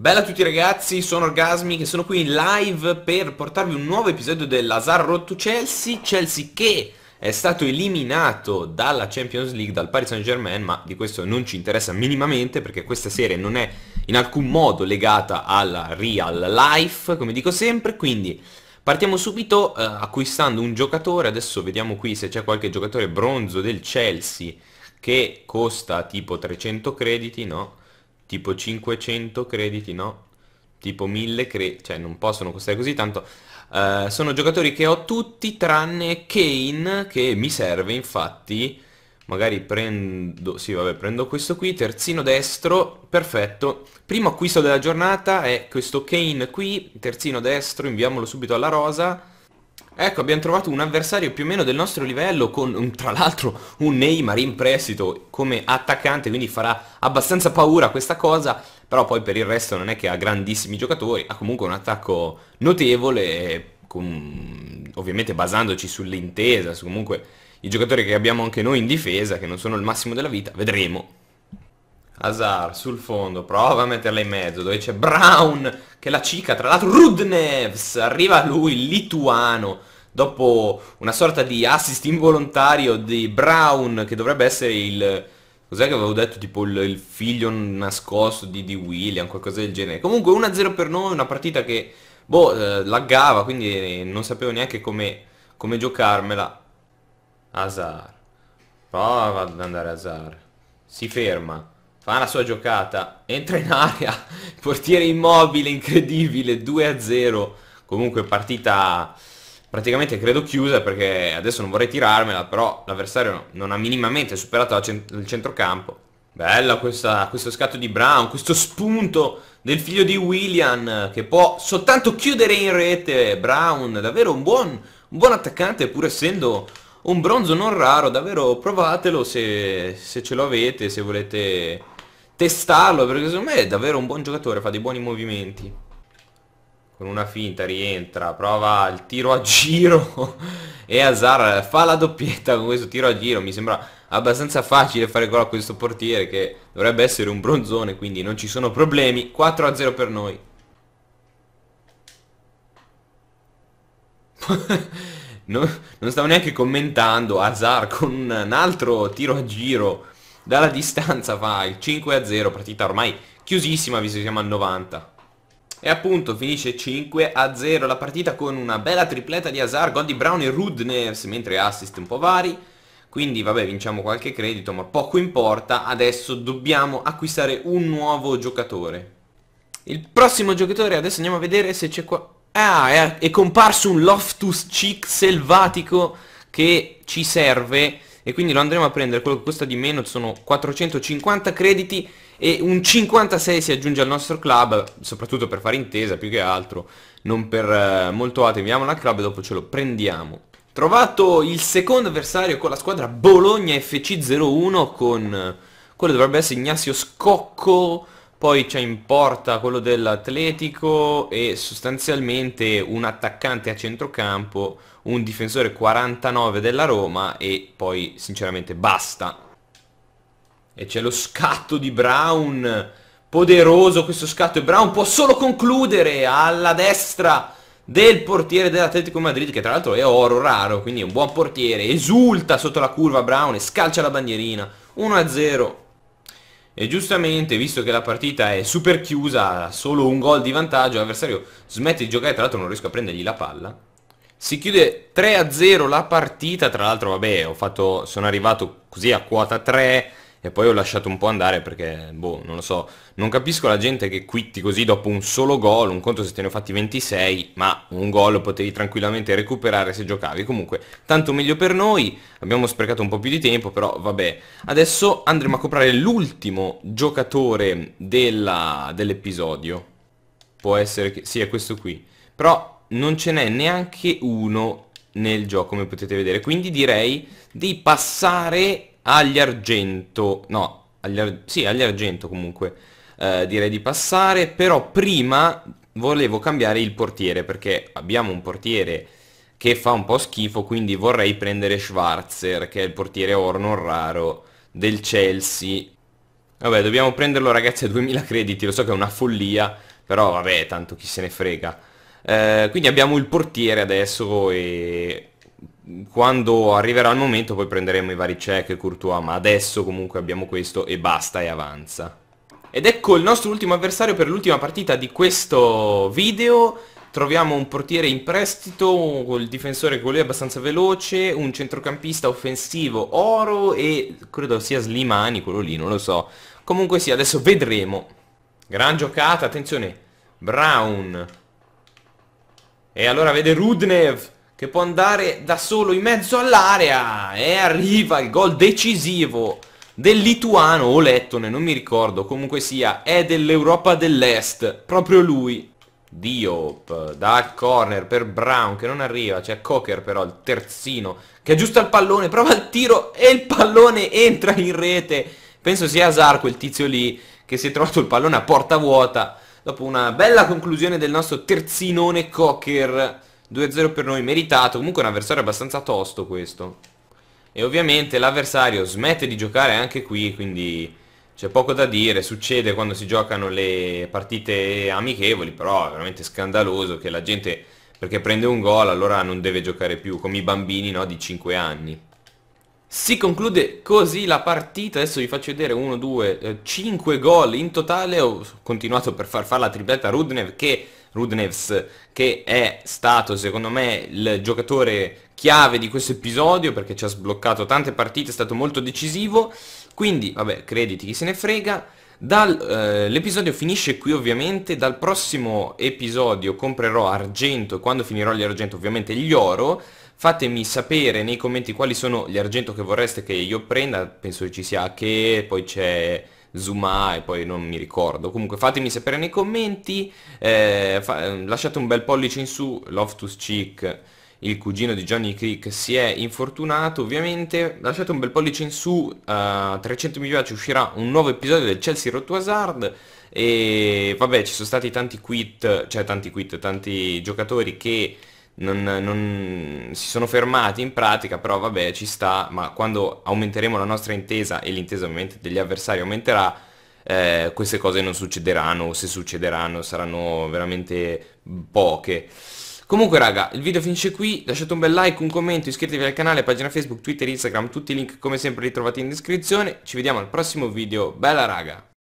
Bella a tutti ragazzi, sono Orgasmi che sono qui in live per portarvi un nuovo episodio dell'Azar Road to Chelsea Chelsea che è stato eliminato dalla Champions League, dal Paris Saint Germain ma di questo non ci interessa minimamente perché questa serie non è in alcun modo legata alla real life come dico sempre quindi partiamo subito eh, acquistando un giocatore adesso vediamo qui se c'è qualche giocatore bronzo del Chelsea che costa tipo 300 crediti no? tipo 500 crediti, no? Tipo 1000 crediti, cioè non possono costare così tanto. Uh, sono giocatori che ho tutti tranne Kane che mi serve infatti. Magari prendo, sì vabbè, prendo questo qui, terzino destro, perfetto. Primo acquisto della giornata è questo Kane qui, terzino destro, inviamolo subito alla rosa. Ecco, abbiamo trovato un avversario più o meno del nostro livello con tra l'altro un Neymar in prestito come attaccante, quindi farà abbastanza paura questa cosa, però poi per il resto non è che ha grandissimi giocatori, ha comunque un attacco notevole, con, ovviamente basandoci sull'intesa, su comunque i giocatori che abbiamo anche noi in difesa, che non sono il massimo della vita, vedremo. Hazard sul fondo, prova a metterla in mezzo, dove c'è Brown, che la cica, tra l'altro Rudnevs, arriva lui, lituano, dopo una sorta di assist involontario di Brown, che dovrebbe essere il... Cos'è che avevo detto? Tipo il, il figlio nascosto di, di, William, qualcosa del genere. Comunque 1-0 per noi, una partita che, boh, eh, laggava, quindi non sapevo neanche come, come giocarmela. Hazard. Prova ad andare a Hazard. Si ferma fa la sua giocata, entra in aria, portiere immobile, incredibile, 2-0, comunque partita praticamente credo chiusa perché adesso non vorrei tirarmela, però l'avversario non ha minimamente superato il centrocampo. Bella questa, questo scatto di Brown, questo spunto del figlio di William che può soltanto chiudere in rete. Brown, davvero un buon, un buon attaccante pur essendo un bronzo non raro, davvero provatelo se, se ce l'avete, se volete testarlo perché secondo me è davvero un buon giocatore, fa dei buoni movimenti. Con una finta rientra, prova il tiro a giro e Azar fa la doppietta con questo tiro a giro, mi sembra abbastanza facile fare gol a questo portiere che dovrebbe essere un bronzone, quindi non ci sono problemi, 4 a 0 per noi. non, non stavo neanche commentando Azar con un altro tiro a giro dalla distanza fa il 5 a 0, partita ormai chiusissima, visto che siamo al 90. E appunto finisce 5 a 0 la partita con una bella tripletta di Hazard, gol di Brown e Rudnevs, mentre assist un po' vari. Quindi vabbè vinciamo qualche credito ma poco importa, adesso dobbiamo acquistare un nuovo giocatore. Il prossimo giocatore adesso andiamo a vedere se c'è qua... Ah, è, è comparso un Loftus Cheek selvatico che ci serve e quindi lo andremo a prendere quello che costa di meno sono 450 crediti e un 56 si aggiunge al nostro club soprattutto per fare intesa più che altro non per eh, molto altro inviamo la club e dopo ce lo prendiamo trovato il secondo avversario con la squadra Bologna FC01 con eh, quello dovrebbe essere Ignacio Scocco poi c'è in porta quello dell'Atletico e sostanzialmente un attaccante a centrocampo un difensore 49 della Roma e poi sinceramente basta. E c'è lo scatto di Brown, poderoso questo scatto e Brown può solo concludere alla destra del portiere dell'Atletico Madrid che tra l'altro è oro raro, quindi è un buon portiere, esulta sotto la curva Brown e scalcia la bandierina, 1-0. E giustamente, visto che la partita è super chiusa, solo un gol di vantaggio, l'avversario smette di giocare, tra l'altro non riesco a prendergli la palla, si chiude 3-0 la partita, tra l'altro vabbè, fatto, sono arrivato così a quota 3 e poi ho lasciato un po' andare perché, boh, non lo so, non capisco la gente che quitti così dopo un solo gol, un conto se te ne ho fatti 26, ma un gol potevi tranquillamente recuperare se giocavi, comunque tanto meglio per noi, abbiamo sprecato un po' più di tempo, però vabbè, adesso andremo a comprare l'ultimo giocatore dell'episodio, dell può essere che sia sì, questo qui, però non ce n'è neanche uno nel gioco come potete vedere quindi direi di passare agli argento no agli ar sì agli argento comunque eh, direi di passare però prima volevo cambiare il portiere perché abbiamo un portiere che fa un po' schifo quindi vorrei prendere Schwarzer che è il portiere orno raro del Chelsea vabbè dobbiamo prenderlo ragazzi a 2000 crediti lo so che è una follia però vabbè tanto chi se ne frega eh, quindi abbiamo il portiere adesso e quando arriverà il momento poi prenderemo i vari check e Courtois, ma adesso comunque abbiamo questo e basta e avanza. Ed ecco il nostro ultimo avversario per l'ultima partita di questo video. Troviamo un portiere in prestito, il difensore che lui è abbastanza veloce, un centrocampista offensivo oro e credo sia Slimani quello lì, non lo so. Comunque sì, adesso vedremo. Gran giocata, attenzione. Brown, e allora vede Rudnev che può andare da solo in mezzo all'area e arriva il gol decisivo del lituano o lettone, non mi ricordo, comunque sia, è dell'Europa dell'Est, proprio lui. Diop dal corner per Brown che non arriva, c'è Cocker però il terzino che aggiusta il pallone, prova il tiro e il pallone entra in rete. Penso sia Azar quel tizio lì che si è trovato il pallone a porta vuota dopo una bella conclusione del nostro terzinone Cocker 2-0 per noi, meritato, comunque un avversario abbastanza tosto questo e ovviamente l'avversario smette di giocare anche qui, quindi c'è poco da dire, succede quando si giocano le partite amichevoli, però è veramente scandaloso che la gente perché prende un gol allora non deve giocare più, come i bambini no, di 5 anni. Si conclude così la partita, adesso vi faccio vedere 1, 2, 5 gol in totale, ho continuato per far fare la tripletta a Rudnev che, Rudnevs che è stato secondo me il giocatore chiave di questo episodio perché ci ha sbloccato tante partite, è stato molto decisivo, quindi vabbè crediti chi se ne frega, eh, l'episodio finisce qui ovviamente, dal prossimo episodio comprerò argento e quando finirò gli argento ovviamente gli oro, Fatemi sapere nei commenti quali sono gli argento che vorreste che io prenda, penso che ci sia che, poi c'è Zuma e poi non mi ricordo. Comunque fatemi sapere nei commenti, eh, ehm, lasciate un bel pollice in su, Loftus Chick il cugino di Johnny Creek si è infortunato ovviamente lasciate un bel pollice in su a uh, 300 mi piace uscirà un nuovo episodio del Chelsea Rotto Hazard e vabbè ci sono stati tanti quit cioè tanti quit tanti giocatori che non, non, si sono fermati in pratica, però vabbè ci sta, ma quando aumenteremo la nostra intesa e l'intesa ovviamente degli avversari aumenterà, eh, queste cose non succederanno o se succederanno saranno veramente poche. Comunque raga, il video finisce qui, lasciate un bel like, un commento, iscrivetevi al canale, pagina Facebook, Twitter, Instagram, tutti i link come sempre li trovate in descrizione, ci vediamo al prossimo video, bella raga!